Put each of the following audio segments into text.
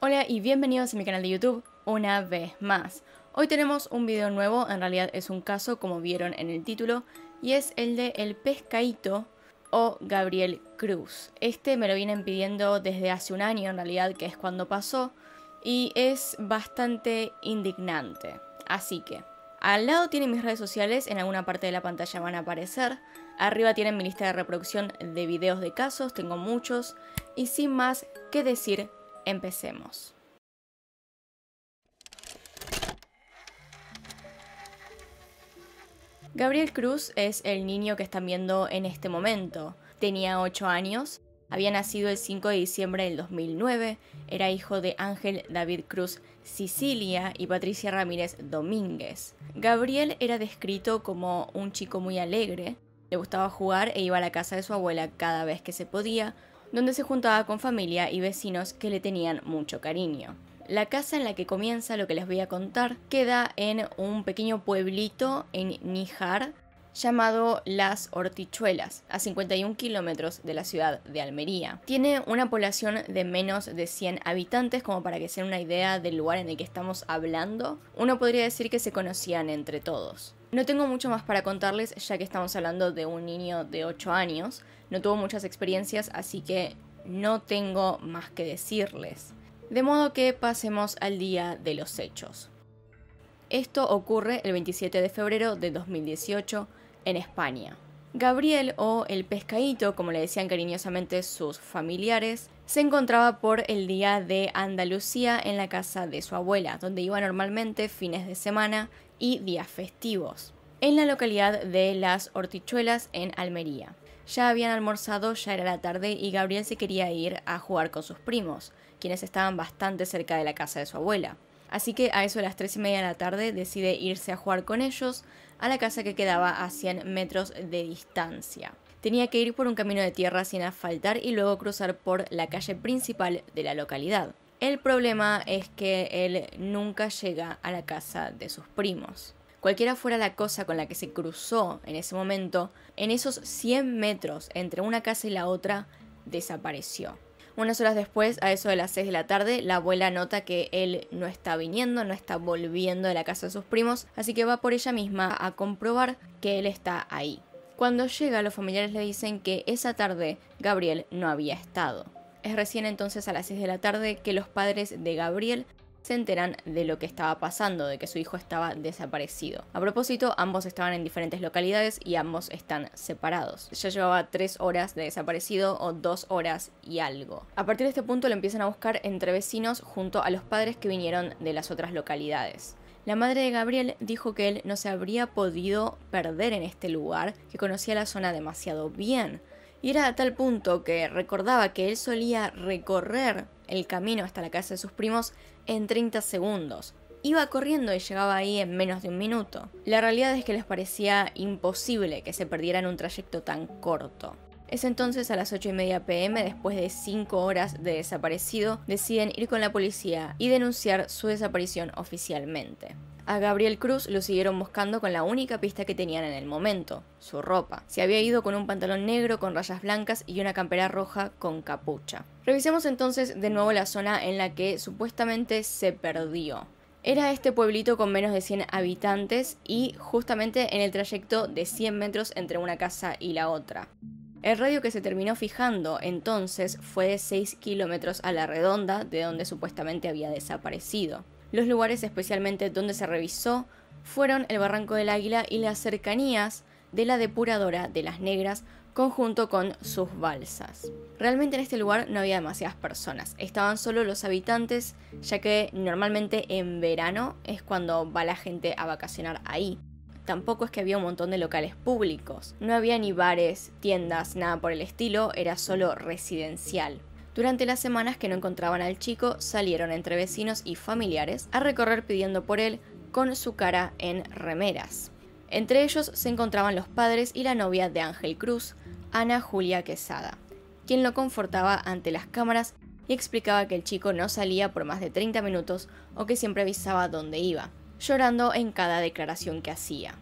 Hola y bienvenidos a mi canal de YouTube una vez más. Hoy tenemos un video nuevo, en realidad es un caso como vieron en el título, y es el de El Pescaíto o Gabriel Cruz. Este me lo vienen pidiendo desde hace un año en realidad, que es cuando pasó, y es bastante indignante. Así que, al lado tienen mis redes sociales, en alguna parte de la pantalla van a aparecer. Arriba tienen mi lista de reproducción de videos de casos, tengo muchos. Y sin más que decir, Empecemos. Gabriel Cruz es el niño que están viendo en este momento. Tenía 8 años, había nacido el 5 de diciembre del 2009, era hijo de Ángel David Cruz Sicilia y Patricia Ramírez Domínguez. Gabriel era descrito como un chico muy alegre, le gustaba jugar e iba a la casa de su abuela cada vez que se podía, donde se juntaba con familia y vecinos que le tenían mucho cariño. La casa en la que comienza lo que les voy a contar queda en un pequeño pueblito en Níjar, llamado Las Hortichuelas, a 51 kilómetros de la ciudad de Almería. Tiene una población de menos de 100 habitantes, como para que sea una idea del lugar en el que estamos hablando. Uno podría decir que se conocían entre todos. No tengo mucho más para contarles ya que estamos hablando de un niño de 8 años, no tuvo muchas experiencias, así que no tengo más que decirles. De modo que pasemos al día de los hechos. Esto ocurre el 27 de febrero de 2018, en España. Gabriel, o el pescadito, como le decían cariñosamente sus familiares, se encontraba por el día de Andalucía en la casa de su abuela, donde iba normalmente fines de semana y días festivos, en la localidad de Las Hortichuelas, en Almería. Ya habían almorzado, ya era la tarde y Gabriel se quería ir a jugar con sus primos, quienes estaban bastante cerca de la casa de su abuela. Así que a eso de las tres y media de la tarde decide irse a jugar con ellos, a la casa que quedaba a 100 metros de distancia. Tenía que ir por un camino de tierra sin asfaltar y luego cruzar por la calle principal de la localidad. El problema es que él nunca llega a la casa de sus primos. Cualquiera fuera la cosa con la que se cruzó en ese momento, en esos 100 metros entre una casa y la otra, desapareció. Unas horas después, a eso de las 6 de la tarde, la abuela nota que él no está viniendo, no está volviendo de la casa de sus primos, así que va por ella misma a comprobar que él está ahí. Cuando llega, los familiares le dicen que esa tarde Gabriel no había estado. Es recién entonces a las 6 de la tarde que los padres de Gabriel se enteran de lo que estaba pasando, de que su hijo estaba desaparecido. A propósito, ambos estaban en diferentes localidades y ambos están separados. Ya llevaba tres horas de desaparecido o dos horas y algo. A partir de este punto lo empiezan a buscar entre vecinos junto a los padres que vinieron de las otras localidades. La madre de Gabriel dijo que él no se habría podido perder en este lugar, que conocía la zona demasiado bien. Y era a tal punto que recordaba que él solía recorrer el camino hasta la casa de sus primos en 30 segundos. Iba corriendo y llegaba ahí en menos de un minuto. La realidad es que les parecía imposible que se perdieran un trayecto tan corto. Es entonces a las 8 y media pm, después de 5 horas de desaparecido, deciden ir con la policía y denunciar su desaparición oficialmente. A Gabriel Cruz lo siguieron buscando con la única pista que tenían en el momento, su ropa. Se había ido con un pantalón negro con rayas blancas y una campera roja con capucha. Revisemos entonces de nuevo la zona en la que supuestamente se perdió. Era este pueblito con menos de 100 habitantes y justamente en el trayecto de 100 metros entre una casa y la otra. El radio que se terminó fijando entonces fue de 6 kilómetros a la redonda de donde supuestamente había desaparecido. Los lugares especialmente donde se revisó fueron el Barranco del Águila y las cercanías de la depuradora de las Negras, conjunto con sus balsas. Realmente en este lugar no había demasiadas personas, estaban solo los habitantes, ya que normalmente en verano es cuando va la gente a vacacionar ahí. Tampoco es que había un montón de locales públicos, no había ni bares, tiendas, nada por el estilo, era solo residencial. Durante las semanas que no encontraban al chico, salieron entre vecinos y familiares a recorrer pidiendo por él con su cara en remeras. Entre ellos se encontraban los padres y la novia de Ángel Cruz, Ana Julia Quesada, quien lo confortaba ante las cámaras y explicaba que el chico no salía por más de 30 minutos o que siempre avisaba dónde iba, llorando en cada declaración que hacía.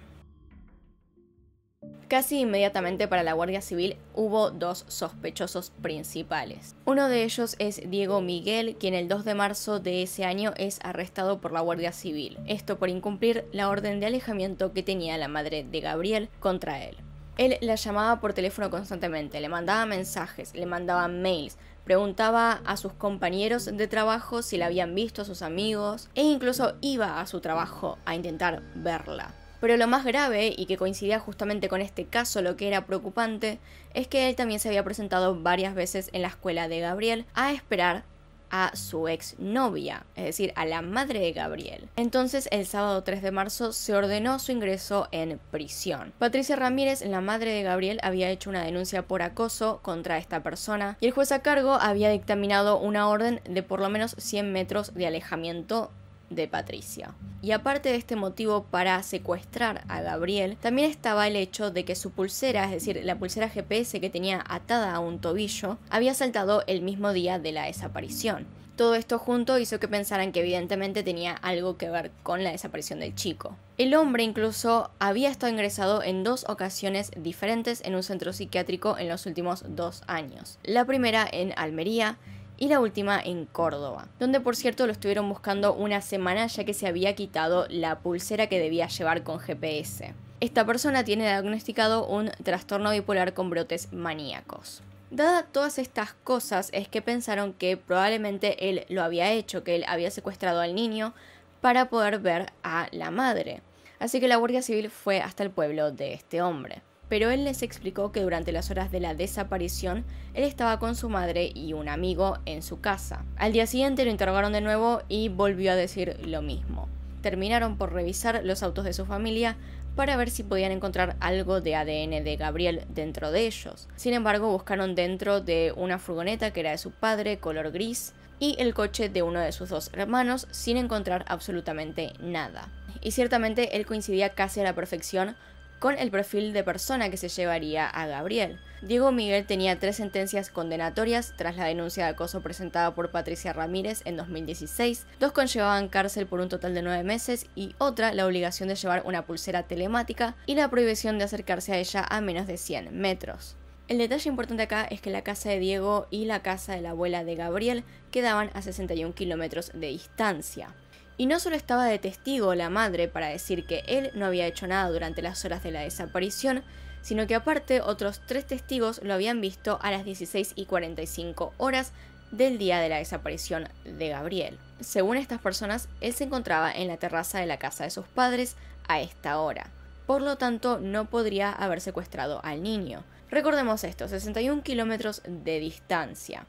Casi inmediatamente para la Guardia Civil hubo dos sospechosos principales. Uno de ellos es Diego Miguel, quien el 2 de marzo de ese año es arrestado por la Guardia Civil, esto por incumplir la orden de alejamiento que tenía la madre de Gabriel contra él. Él la llamaba por teléfono constantemente, le mandaba mensajes, le mandaba mails, preguntaba a sus compañeros de trabajo si la habían visto, a sus amigos, e incluso iba a su trabajo a intentar verla. Pero lo más grave, y que coincidía justamente con este caso lo que era preocupante, es que él también se había presentado varias veces en la escuela de Gabriel a esperar a su exnovia, es decir, a la madre de Gabriel. Entonces, el sábado 3 de marzo se ordenó su ingreso en prisión. Patricia Ramírez, la madre de Gabriel, había hecho una denuncia por acoso contra esta persona y el juez a cargo había dictaminado una orden de por lo menos 100 metros de alejamiento de Patricia. Y aparte de este motivo para secuestrar a Gabriel, también estaba el hecho de que su pulsera, es decir, la pulsera GPS que tenía atada a un tobillo, había saltado el mismo día de la desaparición. Todo esto junto hizo que pensaran que evidentemente tenía algo que ver con la desaparición del chico. El hombre incluso había estado ingresado en dos ocasiones diferentes en un centro psiquiátrico en los últimos dos años. La primera en Almería y la última en Córdoba, donde por cierto lo estuvieron buscando una semana ya que se había quitado la pulsera que debía llevar con GPS. Esta persona tiene diagnosticado un trastorno bipolar con brotes maníacos. Dada todas estas cosas es que pensaron que probablemente él lo había hecho, que él había secuestrado al niño para poder ver a la madre. Así que la Guardia Civil fue hasta el pueblo de este hombre pero él les explicó que durante las horas de la desaparición él estaba con su madre y un amigo en su casa. Al día siguiente lo interrogaron de nuevo y volvió a decir lo mismo. Terminaron por revisar los autos de su familia para ver si podían encontrar algo de ADN de Gabriel dentro de ellos. Sin embargo, buscaron dentro de una furgoneta que era de su padre, color gris, y el coche de uno de sus dos hermanos sin encontrar absolutamente nada. Y ciertamente él coincidía casi a la perfección con el perfil de persona que se llevaría a Gabriel. Diego Miguel tenía tres sentencias condenatorias tras la denuncia de acoso presentada por Patricia Ramírez en 2016. Dos conllevaban cárcel por un total de nueve meses y otra la obligación de llevar una pulsera telemática y la prohibición de acercarse a ella a menos de 100 metros. El detalle importante acá es que la casa de Diego y la casa de la abuela de Gabriel quedaban a 61 kilómetros de distancia. Y no solo estaba de testigo la madre para decir que él no había hecho nada durante las horas de la desaparición, sino que aparte otros tres testigos lo habían visto a las 16 y 45 horas del día de la desaparición de Gabriel. Según estas personas, él se encontraba en la terraza de la casa de sus padres a esta hora. Por lo tanto, no podría haber secuestrado al niño. Recordemos esto, 61 kilómetros de distancia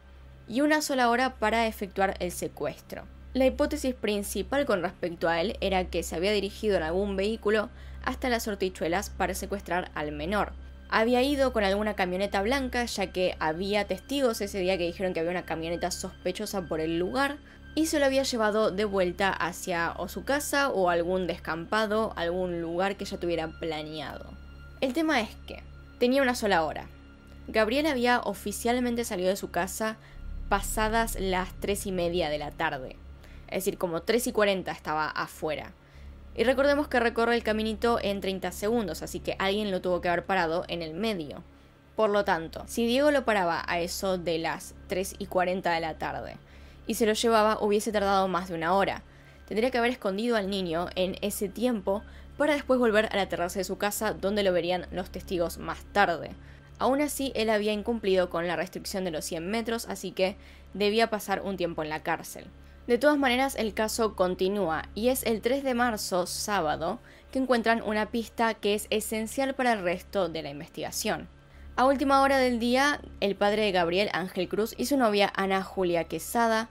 y una sola hora para efectuar el secuestro. La hipótesis principal con respecto a él era que se había dirigido en algún vehículo hasta las hortichuelas para secuestrar al menor. Había ido con alguna camioneta blanca, ya que había testigos ese día que dijeron que había una camioneta sospechosa por el lugar, y se lo había llevado de vuelta hacia o su casa o algún descampado, algún lugar que ya tuviera planeado. El tema es que tenía una sola hora. Gabriel había oficialmente salido de su casa pasadas las tres y media de la tarde. Es decir, como 3 y 40 estaba afuera. Y recordemos que recorre el caminito en 30 segundos, así que alguien lo tuvo que haber parado en el medio. Por lo tanto, si Diego lo paraba a eso de las 3 y 40 de la tarde y se lo llevaba, hubiese tardado más de una hora. Tendría que haber escondido al niño en ese tiempo para después volver a la terraza de su casa donde lo verían los testigos más tarde. Aún así, él había incumplido con la restricción de los 100 metros, así que debía pasar un tiempo en la cárcel. De todas maneras, el caso continúa y es el 3 de marzo, sábado, que encuentran una pista que es esencial para el resto de la investigación. A última hora del día, el padre de Gabriel Ángel Cruz y su novia Ana Julia Quesada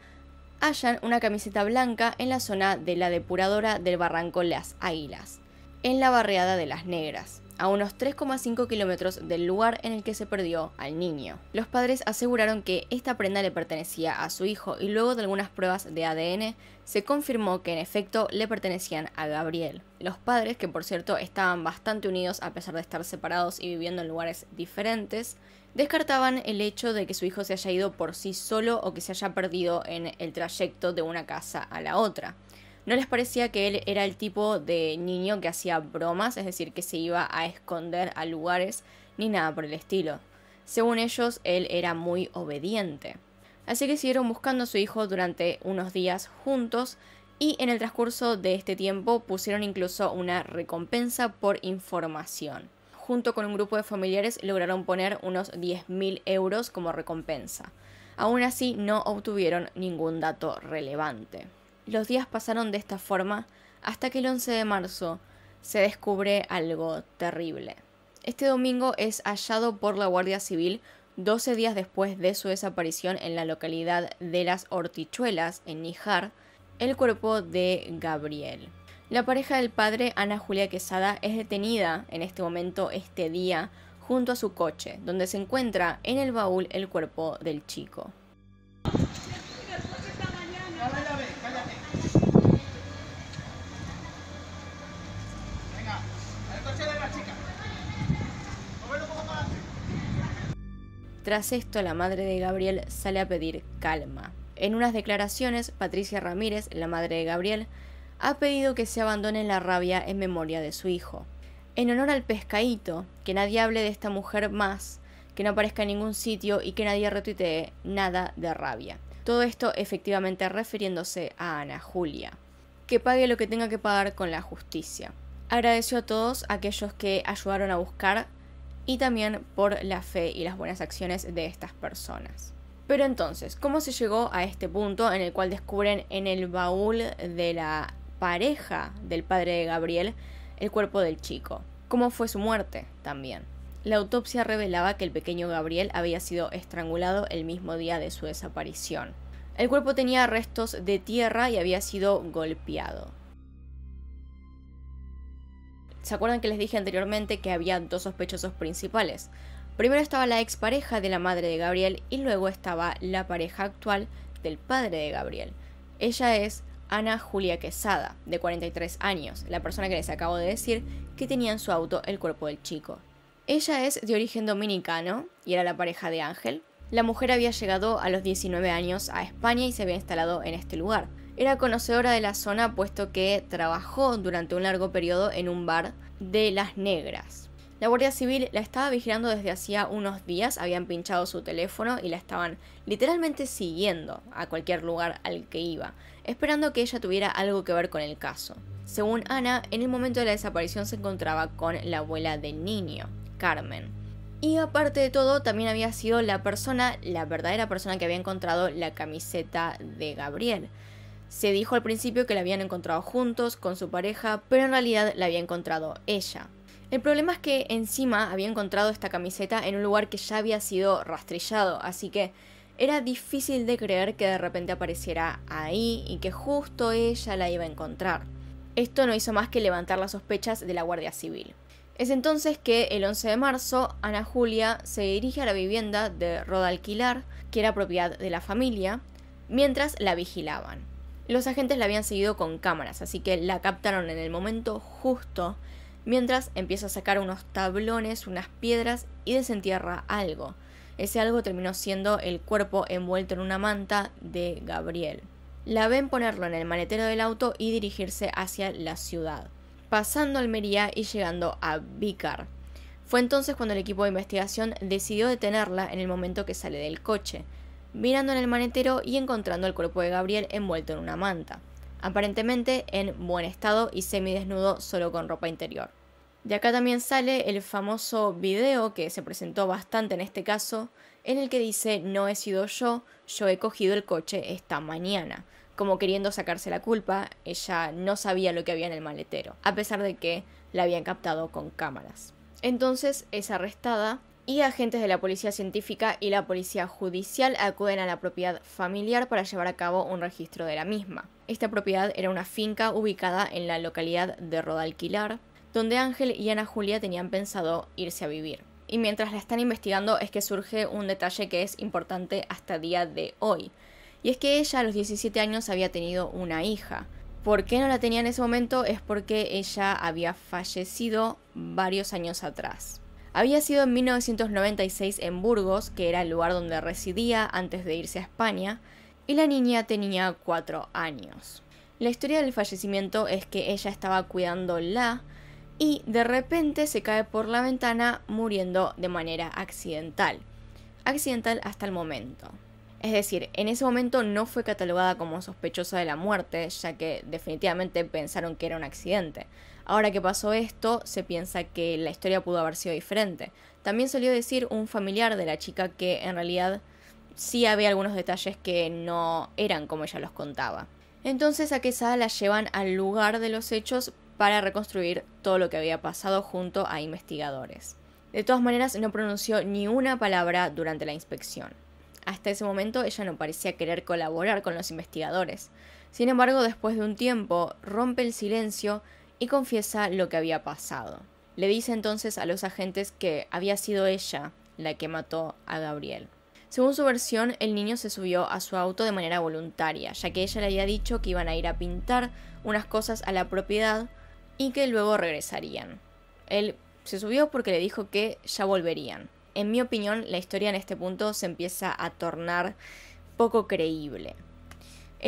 hallan una camiseta blanca en la zona de la depuradora del barranco Las Águilas, en la barriada de Las Negras a unos 3,5 kilómetros del lugar en el que se perdió al niño. Los padres aseguraron que esta prenda le pertenecía a su hijo y luego de algunas pruebas de ADN se confirmó que en efecto le pertenecían a Gabriel. Los padres, que por cierto estaban bastante unidos a pesar de estar separados y viviendo en lugares diferentes, descartaban el hecho de que su hijo se haya ido por sí solo o que se haya perdido en el trayecto de una casa a la otra no les parecía que él era el tipo de niño que hacía bromas, es decir, que se iba a esconder a lugares ni nada por el estilo. Según ellos, él era muy obediente. Así que siguieron buscando a su hijo durante unos días juntos y en el transcurso de este tiempo pusieron incluso una recompensa por información. Junto con un grupo de familiares lograron poner unos 10.000 euros como recompensa. Aún así no obtuvieron ningún dato relevante. Los días pasaron de esta forma hasta que el 11 de marzo se descubre algo terrible. Este domingo es hallado por la Guardia Civil 12 días después de su desaparición en la localidad de Las Hortichuelas, en Nijar, el cuerpo de Gabriel. La pareja del padre, Ana Julia Quesada, es detenida en este momento, este día, junto a su coche, donde se encuentra en el baúl el cuerpo del chico. Tras esto, la madre de Gabriel sale a pedir calma. En unas declaraciones, Patricia Ramírez, la madre de Gabriel, ha pedido que se abandone la rabia en memoria de su hijo. En honor al pescadito, que nadie hable de esta mujer más, que no aparezca en ningún sitio y que nadie retuitee nada de rabia. Todo esto efectivamente refiriéndose a Ana Julia. Que pague lo que tenga que pagar con la justicia. Agradeció a todos aquellos que ayudaron a buscar y también por la fe y las buenas acciones de estas personas. Pero entonces, ¿cómo se llegó a este punto en el cual descubren en el baúl de la pareja del padre de Gabriel el cuerpo del chico? ¿Cómo fue su muerte también? La autopsia revelaba que el pequeño Gabriel había sido estrangulado el mismo día de su desaparición. El cuerpo tenía restos de tierra y había sido golpeado. ¿Se acuerdan que les dije anteriormente que había dos sospechosos principales? Primero estaba la expareja de la madre de Gabriel y luego estaba la pareja actual del padre de Gabriel. Ella es Ana Julia Quesada, de 43 años, la persona que les acabo de decir que tenía en su auto el cuerpo del chico. Ella es de origen dominicano y era la pareja de Ángel. La mujer había llegado a los 19 años a España y se había instalado en este lugar. Era conocedora de la zona puesto que trabajó durante un largo periodo en un bar de las negras. La Guardia Civil la estaba vigilando desde hacía unos días, habían pinchado su teléfono y la estaban literalmente siguiendo a cualquier lugar al que iba, esperando que ella tuviera algo que ver con el caso. Según Ana, en el momento de la desaparición se encontraba con la abuela del niño, Carmen. Y aparte de todo, también había sido la persona, la verdadera persona que había encontrado la camiseta de Gabriel. Se dijo al principio que la habían encontrado juntos, con su pareja, pero en realidad la había encontrado ella. El problema es que encima había encontrado esta camiseta en un lugar que ya había sido rastrillado, así que era difícil de creer que de repente apareciera ahí y que justo ella la iba a encontrar. Esto no hizo más que levantar las sospechas de la Guardia Civil. Es entonces que el 11 de marzo, Ana Julia se dirige a la vivienda de Rodalquilar, que era propiedad de la familia, mientras la vigilaban. Los agentes la habían seguido con cámaras, así que la captaron en el momento justo mientras empieza a sacar unos tablones, unas piedras y desentierra algo. Ese algo terminó siendo el cuerpo envuelto en una manta de Gabriel. La ven ponerlo en el maletero del auto y dirigirse hacia la ciudad, pasando Almería y llegando a Vicar. Fue entonces cuando el equipo de investigación decidió detenerla en el momento que sale del coche, mirando en el maletero y encontrando el cuerpo de Gabriel envuelto en una manta, aparentemente en buen estado y semidesnudo solo con ropa interior. De acá también sale el famoso video que se presentó bastante en este caso, en el que dice no he sido yo, yo he cogido el coche esta mañana, como queriendo sacarse la culpa, ella no sabía lo que había en el maletero, a pesar de que la habían captado con cámaras. Entonces es arrestada y agentes de la policía científica y la policía judicial acuden a la propiedad familiar para llevar a cabo un registro de la misma. Esta propiedad era una finca ubicada en la localidad de Rodalquilar, donde Ángel y Ana Julia tenían pensado irse a vivir. Y mientras la están investigando es que surge un detalle que es importante hasta día de hoy, y es que ella a los 17 años había tenido una hija. ¿Por qué no la tenía en ese momento? Es porque ella había fallecido varios años atrás. Había sido en 1996 en Burgos, que era el lugar donde residía antes de irse a España, y la niña tenía 4 años. La historia del fallecimiento es que ella estaba cuidándola y de repente se cae por la ventana muriendo de manera accidental. Accidental hasta el momento. Es decir, en ese momento no fue catalogada como sospechosa de la muerte, ya que definitivamente pensaron que era un accidente. Ahora que pasó esto, se piensa que la historia pudo haber sido diferente. También salió decir un familiar de la chica que en realidad sí había algunos detalles que no eran como ella los contaba. Entonces a Quesada la llevan al lugar de los hechos para reconstruir todo lo que había pasado junto a investigadores. De todas maneras, no pronunció ni una palabra durante la inspección. Hasta ese momento ella no parecía querer colaborar con los investigadores. Sin embargo, después de un tiempo, rompe el silencio y confiesa lo que había pasado. Le dice entonces a los agentes que había sido ella la que mató a Gabriel. Según su versión, el niño se subió a su auto de manera voluntaria, ya que ella le había dicho que iban a ir a pintar unas cosas a la propiedad y que luego regresarían. Él se subió porque le dijo que ya volverían. En mi opinión, la historia en este punto se empieza a tornar poco creíble.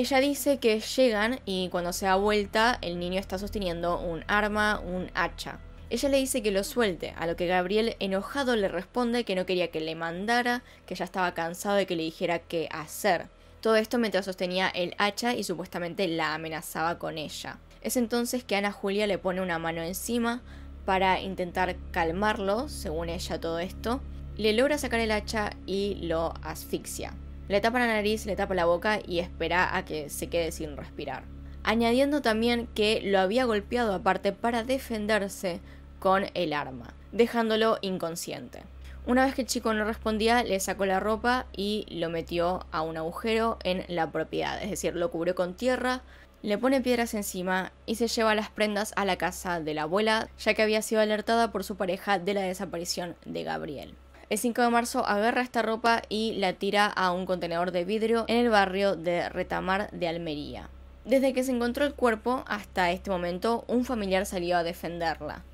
Ella dice que llegan y cuando se da vuelta el niño está sosteniendo un arma, un hacha. Ella le dice que lo suelte, a lo que Gabriel enojado le responde que no quería que le mandara, que ya estaba cansado de que le dijera qué hacer. Todo esto mientras sostenía el hacha y supuestamente la amenazaba con ella. Es entonces que Ana Julia le pone una mano encima para intentar calmarlo, según ella todo esto. Le logra sacar el hacha y lo asfixia. Le tapa la nariz, le tapa la boca y espera a que se quede sin respirar. Añadiendo también que lo había golpeado aparte para defenderse con el arma, dejándolo inconsciente. Una vez que el chico no respondía, le sacó la ropa y lo metió a un agujero en la propiedad, es decir, lo cubrió con tierra, le pone piedras encima y se lleva las prendas a la casa de la abuela, ya que había sido alertada por su pareja de la desaparición de Gabriel. El 5 de marzo agarra esta ropa y la tira a un contenedor de vidrio en el barrio de Retamar de Almería. Desde que se encontró el cuerpo hasta este momento, un familiar salió a defenderla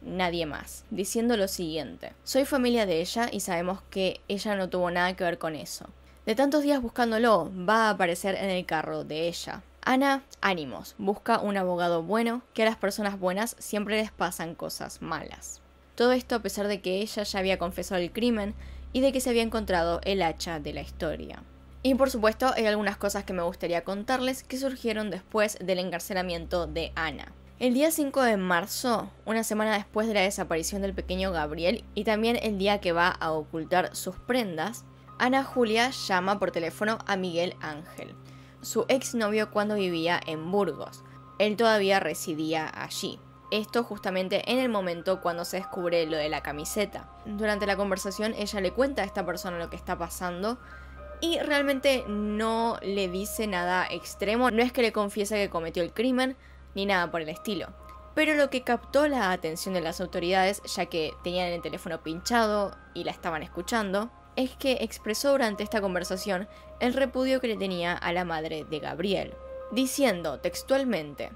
nadie más, diciendo lo siguiente. Soy familia de ella y sabemos que ella no tuvo nada que ver con eso. De tantos días buscándolo, va a aparecer en el carro de ella. Ana, ánimos, busca un abogado bueno, que a las personas buenas siempre les pasan cosas malas. Todo esto a pesar de que ella ya había confesado el crimen y de que se había encontrado el hacha de la historia. Y por supuesto hay algunas cosas que me gustaría contarles que surgieron después del encarcelamiento de Ana. El día 5 de marzo, una semana después de la desaparición del pequeño Gabriel y también el día que va a ocultar sus prendas, Ana Julia llama por teléfono a Miguel Ángel, su exnovio cuando vivía en Burgos. Él todavía residía allí. Esto justamente en el momento cuando se descubre lo de la camiseta. Durante la conversación ella le cuenta a esta persona lo que está pasando y realmente no le dice nada extremo, no es que le confiese que cometió el crimen ni nada por el estilo. Pero lo que captó la atención de las autoridades, ya que tenían el teléfono pinchado y la estaban escuchando, es que expresó durante esta conversación el repudio que le tenía a la madre de Gabriel, diciendo textualmente,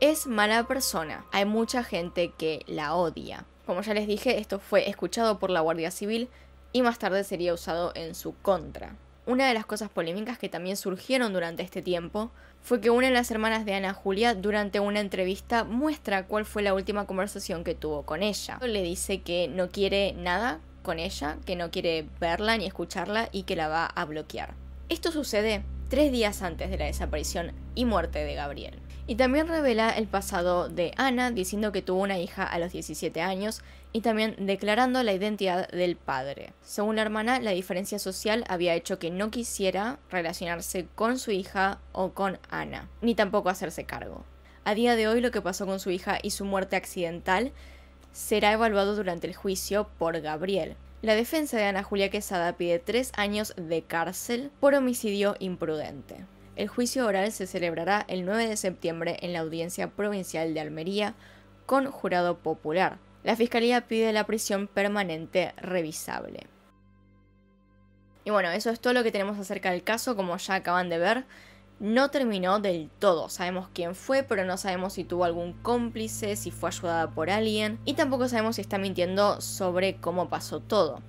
es mala persona. Hay mucha gente que la odia. Como ya les dije, esto fue escuchado por la Guardia Civil y más tarde sería usado en su contra. Una de las cosas polémicas que también surgieron durante este tiempo fue que una de las hermanas de Ana Julia durante una entrevista muestra cuál fue la última conversación que tuvo con ella. Le dice que no quiere nada con ella, que no quiere verla ni escucharla y que la va a bloquear. Esto sucede tres días antes de la desaparición y muerte de Gabriel. Y también revela el pasado de Ana, diciendo que tuvo una hija a los 17 años y también declarando la identidad del padre. Según la hermana, la diferencia social había hecho que no quisiera relacionarse con su hija o con Ana, ni tampoco hacerse cargo. A día de hoy lo que pasó con su hija y su muerte accidental será evaluado durante el juicio por Gabriel. La defensa de Ana Julia Quesada pide tres años de cárcel por homicidio imprudente. El juicio oral se celebrará el 9 de septiembre en la Audiencia Provincial de Almería con jurado popular. La Fiscalía pide la prisión permanente revisable. Y bueno, eso es todo lo que tenemos acerca del caso, como ya acaban de ver. No terminó del todo, sabemos quién fue, pero no sabemos si tuvo algún cómplice, si fue ayudada por alguien, y tampoco sabemos si está mintiendo sobre cómo pasó todo,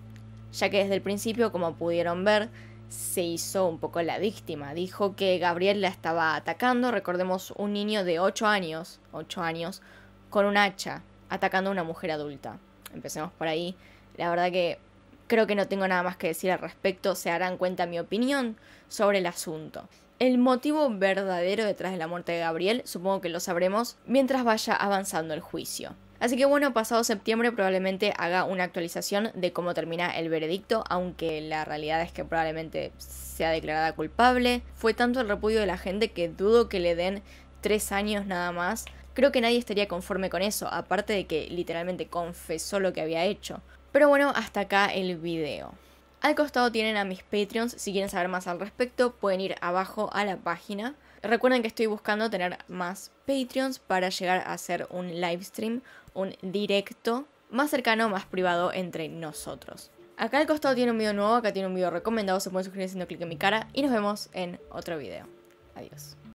ya que desde el principio, como pudieron ver, se hizo un poco la víctima. Dijo que Gabriel la estaba atacando, recordemos un niño de 8 años, 8 años, con un hacha, atacando a una mujer adulta. Empecemos por ahí. La verdad que creo que no tengo nada más que decir al respecto, se harán cuenta mi opinión sobre el asunto. El motivo verdadero detrás de la muerte de Gabriel supongo que lo sabremos mientras vaya avanzando el juicio. Así que bueno, pasado septiembre probablemente haga una actualización de cómo termina el veredicto, aunque la realidad es que probablemente sea declarada culpable. Fue tanto el repudio de la gente que dudo que le den tres años nada más. Creo que nadie estaría conforme con eso, aparte de que literalmente confesó lo que había hecho. Pero bueno, hasta acá el video. Al costado tienen a mis Patreons, si quieren saber más al respecto pueden ir abajo a la página. Recuerden que estoy buscando tener más Patreons para llegar a hacer un livestream, un directo más cercano, más privado entre nosotros. Acá al costado tiene un video nuevo, acá tiene un video recomendado, se pueden suscribir haciendo clic en mi cara y nos vemos en otro video. Adiós.